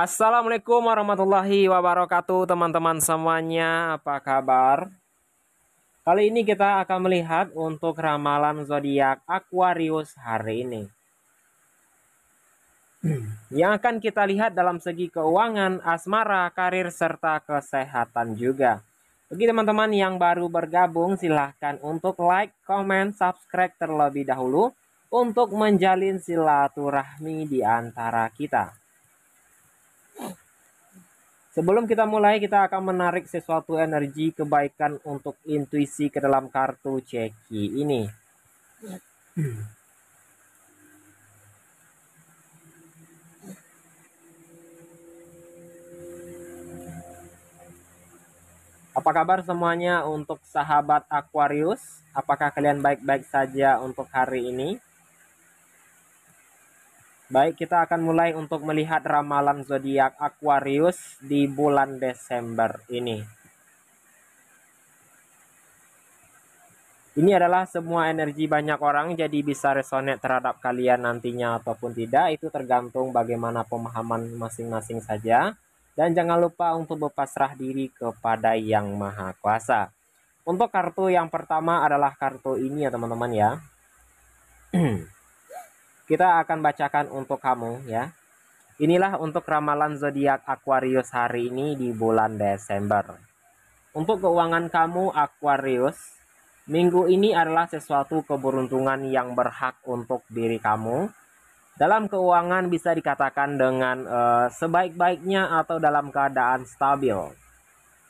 Assalamualaikum warahmatullahi wabarakatuh teman-teman semuanya apa kabar Kali ini kita akan melihat untuk ramalan zodiak Aquarius hari ini Yang akan kita lihat dalam segi keuangan, asmara, karir, serta kesehatan juga Bagi teman-teman yang baru bergabung silahkan untuk like, comment, subscribe terlebih dahulu untuk menjalin silaturahmi di antara kita. Sebelum kita mulai, kita akan menarik sesuatu energi kebaikan untuk intuisi ke dalam kartu ceki ini. Apa kabar semuanya untuk sahabat Aquarius? Apakah kalian baik-baik saja untuk hari ini? Baik, kita akan mulai untuk melihat ramalan zodiak Aquarius di bulan Desember ini. Ini adalah semua energi banyak orang jadi bisa resonate terhadap kalian nantinya ataupun tidak itu tergantung bagaimana pemahaman masing-masing saja dan jangan lupa untuk berpasrah diri kepada Yang Maha Kuasa. Untuk kartu yang pertama adalah kartu ini ya teman-teman ya. kita akan bacakan untuk kamu ya. Inilah untuk ramalan zodiak Aquarius hari ini di bulan Desember. Untuk keuangan kamu Aquarius, minggu ini adalah sesuatu keberuntungan yang berhak untuk diri kamu. Dalam keuangan bisa dikatakan dengan uh, sebaik-baiknya atau dalam keadaan stabil.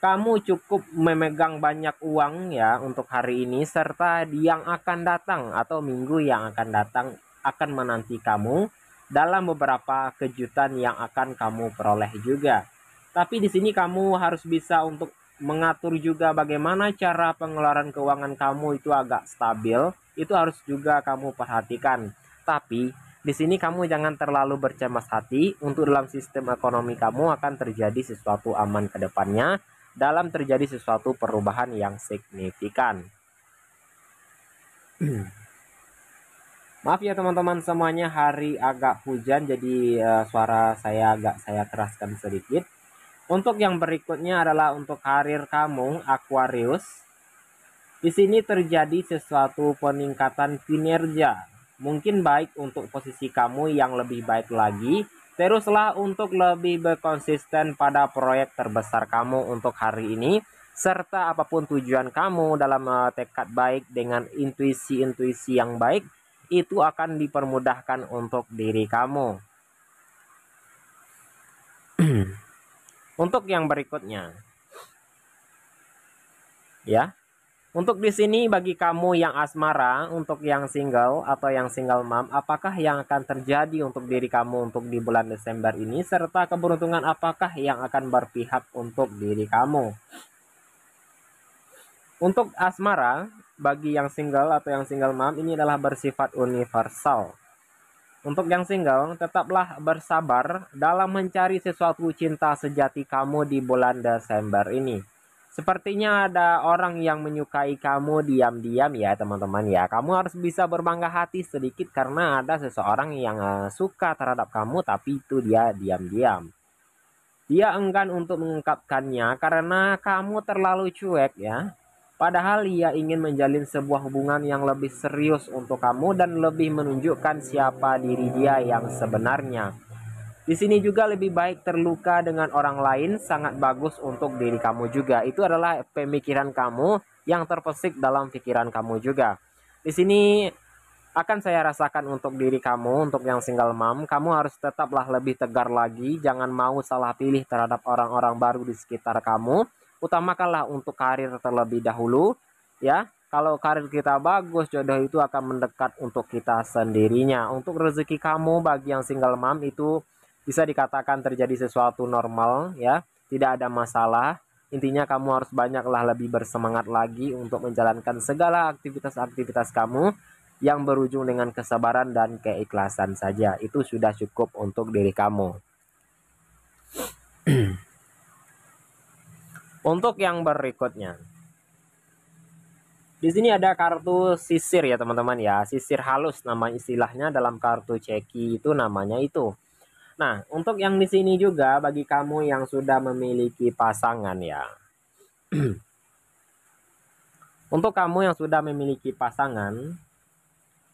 Kamu cukup memegang banyak uang ya untuk hari ini serta yang akan datang atau minggu yang akan datang akan menanti kamu dalam beberapa kejutan yang akan kamu peroleh juga. Tapi di sini kamu harus bisa untuk mengatur juga bagaimana cara pengeluaran keuangan kamu itu agak stabil. Itu harus juga kamu perhatikan. Tapi di sini kamu jangan terlalu bercemas hati untuk dalam sistem ekonomi kamu akan terjadi sesuatu aman ke depannya dalam terjadi sesuatu perubahan yang signifikan. Maaf ya teman-teman semuanya hari agak hujan jadi uh, suara saya agak saya keraskan sedikit. Untuk yang berikutnya adalah untuk karir kamu Aquarius. Di sini terjadi sesuatu peningkatan kinerja. Mungkin baik untuk posisi kamu yang lebih baik lagi. Teruslah untuk lebih berkonsisten pada proyek terbesar kamu untuk hari ini serta apapun tujuan kamu dalam eh, tekad baik dengan intuisi-intuisi yang baik itu akan dipermudahkan untuk diri kamu. untuk yang berikutnya, ya, untuk di sini bagi kamu yang asmara, untuk yang single atau yang single mom, apakah yang akan terjadi untuk diri kamu untuk di bulan Desember ini serta keberuntungan apakah yang akan berpihak untuk diri kamu? Untuk asmara, bagi yang single atau yang single mom, ini adalah bersifat universal. Untuk yang single, tetaplah bersabar dalam mencari sesuatu cinta sejati kamu di bulan Desember ini. Sepertinya ada orang yang menyukai kamu diam-diam ya teman-teman ya. Kamu harus bisa berbangga hati sedikit karena ada seseorang yang eh, suka terhadap kamu tapi itu dia diam-diam. Dia enggan untuk mengungkapkannya karena kamu terlalu cuek ya. Padahal ia ingin menjalin sebuah hubungan yang lebih serius untuk kamu dan lebih menunjukkan siapa diri dia yang sebenarnya. Di sini juga lebih baik terluka dengan orang lain sangat bagus untuk diri kamu juga. Itu adalah pemikiran kamu yang terpesik dalam pikiran kamu juga. Di sini akan saya rasakan untuk diri kamu, untuk yang single mom, kamu harus tetaplah lebih tegar lagi, jangan mau salah pilih terhadap orang-orang baru di sekitar kamu utamakanlah untuk karir terlebih dahulu ya kalau karir kita bagus jodoh itu akan mendekat untuk kita sendirinya untuk rezeki kamu bagi yang single mom itu bisa dikatakan terjadi sesuatu normal ya tidak ada masalah intinya kamu harus banyaklah lebih bersemangat lagi untuk menjalankan segala aktivitas-aktivitas kamu yang berujung dengan kesabaran dan keikhlasan saja itu sudah cukup untuk diri kamu. Untuk yang berikutnya. Di sini ada kartu sisir ya teman-teman ya. Sisir halus nama istilahnya dalam kartu ceki itu namanya itu. Nah, untuk yang di sini juga bagi kamu yang sudah memiliki pasangan ya. untuk kamu yang sudah memiliki pasangan,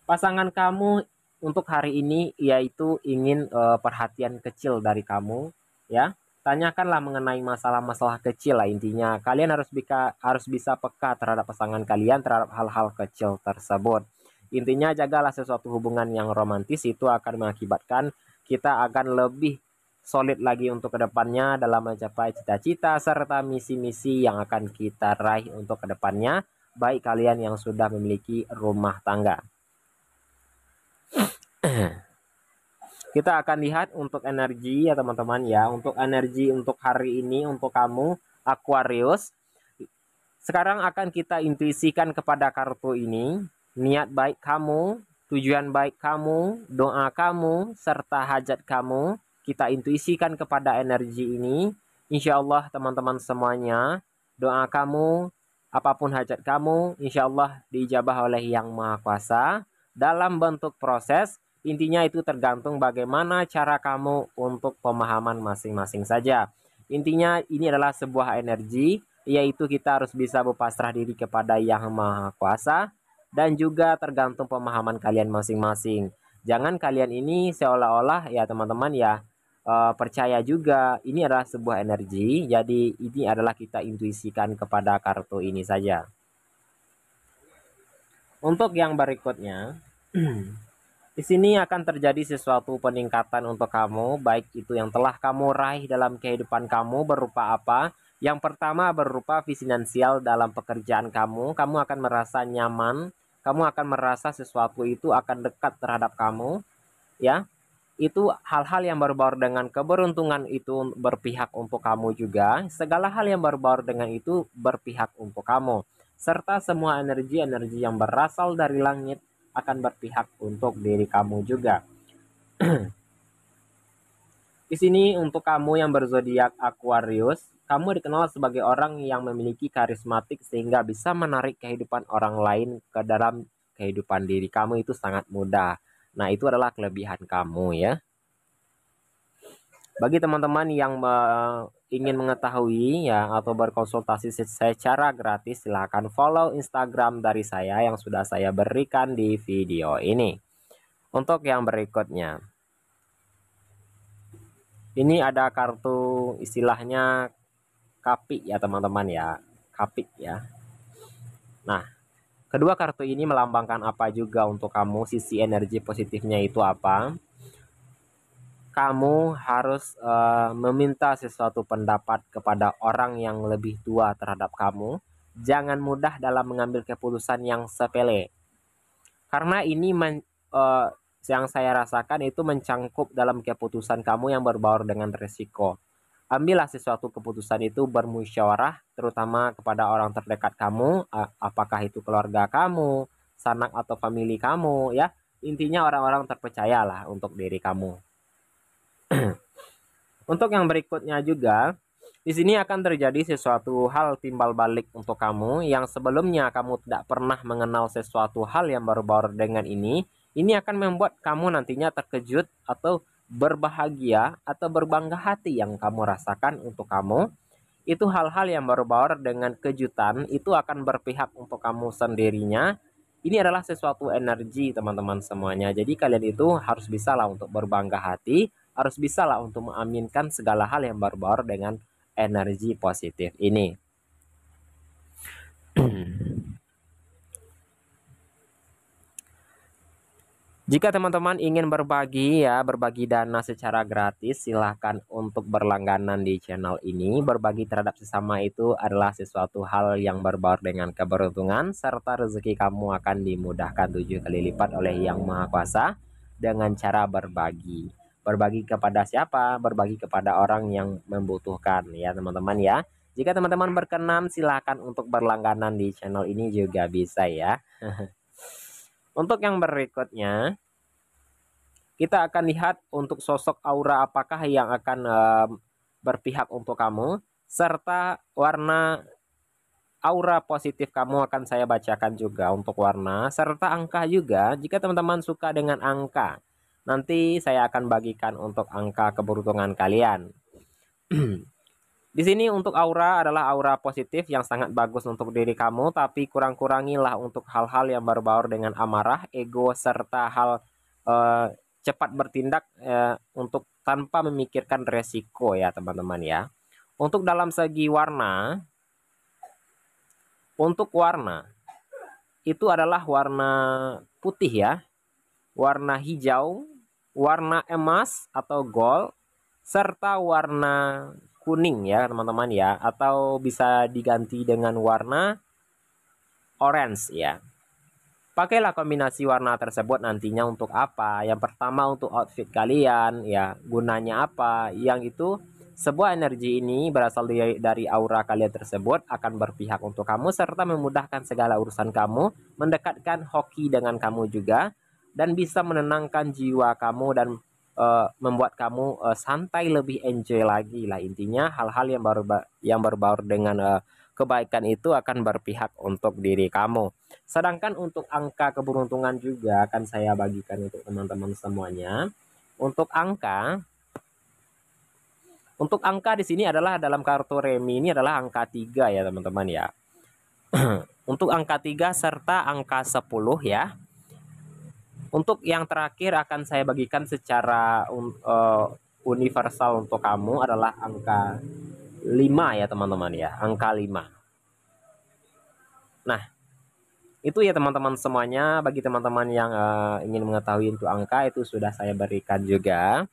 pasangan kamu untuk hari ini yaitu ingin uh, perhatian kecil dari kamu ya tanyakanlah mengenai masalah-masalah kecil lah intinya. Kalian harus bisa harus bisa peka terhadap pasangan kalian terhadap hal-hal kecil tersebut. Intinya jagalah sesuatu hubungan yang romantis itu akan mengakibatkan kita akan lebih solid lagi untuk kedepannya dalam mencapai cita-cita serta misi-misi yang akan kita raih untuk kedepannya, baik kalian yang sudah memiliki rumah tangga. kita akan lihat untuk energi ya teman-teman ya untuk energi untuk hari ini untuk kamu Aquarius sekarang akan kita intuisikan kepada kartu ini niat baik kamu tujuan baik kamu doa kamu serta hajat kamu kita intuisikan kepada energi ini Insya Allah teman-teman semuanya doa kamu apapun hajat kamu insya Allah diijabah oleh yang maha kuasa dalam bentuk proses Intinya itu tergantung bagaimana cara kamu untuk pemahaman masing-masing saja. Intinya ini adalah sebuah energi, yaitu kita harus bisa berpasrah diri kepada Yang Maha Kuasa dan juga tergantung pemahaman kalian masing-masing. Jangan kalian ini seolah-olah ya teman-teman ya eh, percaya juga ini adalah sebuah energi. Jadi ini adalah kita intuisikan kepada kartu ini saja. Untuk yang berikutnya Di sini akan terjadi sesuatu peningkatan untuk kamu, baik itu yang telah kamu raih dalam kehidupan kamu berupa apa. Yang pertama berupa finansial dalam pekerjaan kamu, kamu akan merasa nyaman, kamu akan merasa sesuatu itu akan dekat terhadap kamu, ya. Itu hal-hal yang berbaur dengan keberuntungan itu berpihak untuk kamu juga. Segala hal yang berbaur dengan itu berpihak untuk kamu serta semua energi-energi yang berasal dari langit akan berpihak untuk diri kamu juga. Di sini untuk kamu yang berzodiak Aquarius, kamu dikenal sebagai orang yang memiliki karismatik sehingga bisa menarik kehidupan orang lain ke dalam kehidupan diri kamu itu sangat mudah. Nah, itu adalah kelebihan kamu ya. Bagi teman-teman yang ingin mengetahui ya atau berkonsultasi secara gratis silahkan follow Instagram dari saya yang sudah saya berikan di video ini. Untuk yang berikutnya. Ini ada kartu istilahnya kapik ya teman-teman ya. Kapik ya. Nah, kedua kartu ini melambangkan apa juga untuk kamu? Sisi energi positifnya itu apa? kamu harus uh, meminta sesuatu pendapat kepada orang yang lebih tua terhadap kamu. Jangan mudah dalam mengambil keputusan yang sepele. Karena ini men, uh, yang saya rasakan itu mencangkup dalam keputusan kamu yang berbaur dengan resiko. Ambillah sesuatu keputusan itu bermusyawarah terutama kepada orang terdekat kamu, uh, apakah itu keluarga kamu, sanak atau famili kamu ya. Intinya orang-orang terpercayalah untuk diri kamu. untuk yang berikutnya juga, di sini akan terjadi sesuatu hal timbal balik untuk kamu yang sebelumnya kamu tidak pernah mengenal sesuatu hal yang baru-baru dengan ini. Ini akan membuat kamu nantinya terkejut atau berbahagia atau berbangga hati yang kamu rasakan untuk kamu. Itu hal-hal yang baru-baru dengan kejutan itu akan berpihak untuk kamu sendirinya. Ini adalah sesuatu energi teman-teman semuanya. Jadi kalian itu harus bisa lah untuk berbangga hati harus bisa lah untuk mengaminkan segala hal yang baru-baru dengan energi positif ini. Jika teman-teman ingin berbagi ya, berbagi dana secara gratis, silahkan untuk berlangganan di channel ini. Berbagi terhadap sesama itu adalah sesuatu hal yang berbaur dengan keberuntungan, serta rezeki kamu akan dimudahkan tujuh kali lipat oleh Yang Maha Kuasa dengan cara berbagi berbagi kepada siapa? Berbagi kepada orang yang membutuhkan ya teman-teman ya. Jika teman-teman berkenan silahkan untuk berlangganan di channel ini juga bisa ya. untuk yang berikutnya kita akan lihat untuk sosok aura apakah yang akan um, berpihak untuk kamu serta warna aura positif kamu akan saya bacakan juga untuk warna serta angka juga jika teman-teman suka dengan angka Nanti saya akan bagikan untuk angka keberuntungan kalian. Di sini untuk aura adalah aura positif yang sangat bagus untuk diri kamu, tapi kurang-kurangilah untuk hal-hal yang berbaur dengan amarah, ego, serta hal eh, cepat bertindak eh, untuk tanpa memikirkan resiko ya teman-teman ya. Untuk dalam segi warna, untuk warna itu adalah warna putih ya, warna hijau, warna emas atau gold serta warna kuning ya teman-teman ya atau bisa diganti dengan warna orange ya. Pakailah kombinasi warna tersebut nantinya untuk apa? Yang pertama untuk outfit kalian ya, gunanya apa? Yang itu sebuah energi ini berasal dari, aura kalian tersebut akan berpihak untuk kamu serta memudahkan segala urusan kamu, mendekatkan hoki dengan kamu juga, dan bisa menenangkan jiwa kamu dan uh, membuat kamu uh, santai lebih enjoy lagi lah intinya hal-hal yang baru yang berbaur dengan uh, kebaikan itu akan berpihak untuk diri kamu. Sedangkan untuk angka keberuntungan juga akan saya bagikan untuk teman-teman semuanya. Untuk angka untuk angka di sini adalah dalam kartu remi ini adalah angka 3 ya teman-teman ya. untuk angka 3 serta angka 10 ya. Untuk yang terakhir akan saya bagikan secara uh, universal untuk kamu adalah angka 5 ya teman-teman ya, angka 5. Nah, itu ya teman-teman semuanya bagi teman-teman yang uh, ingin mengetahui untuk angka itu sudah saya berikan juga.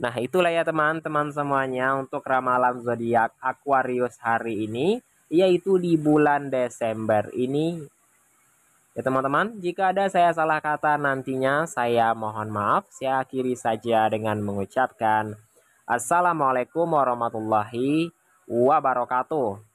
Nah, itulah ya teman-teman semuanya untuk ramalan zodiak Aquarius hari ini yaitu di bulan Desember ini Ya teman-teman, jika ada saya salah kata nantinya saya mohon maaf. Saya akhiri saja dengan mengucapkan Assalamualaikum warahmatullahi wabarakatuh.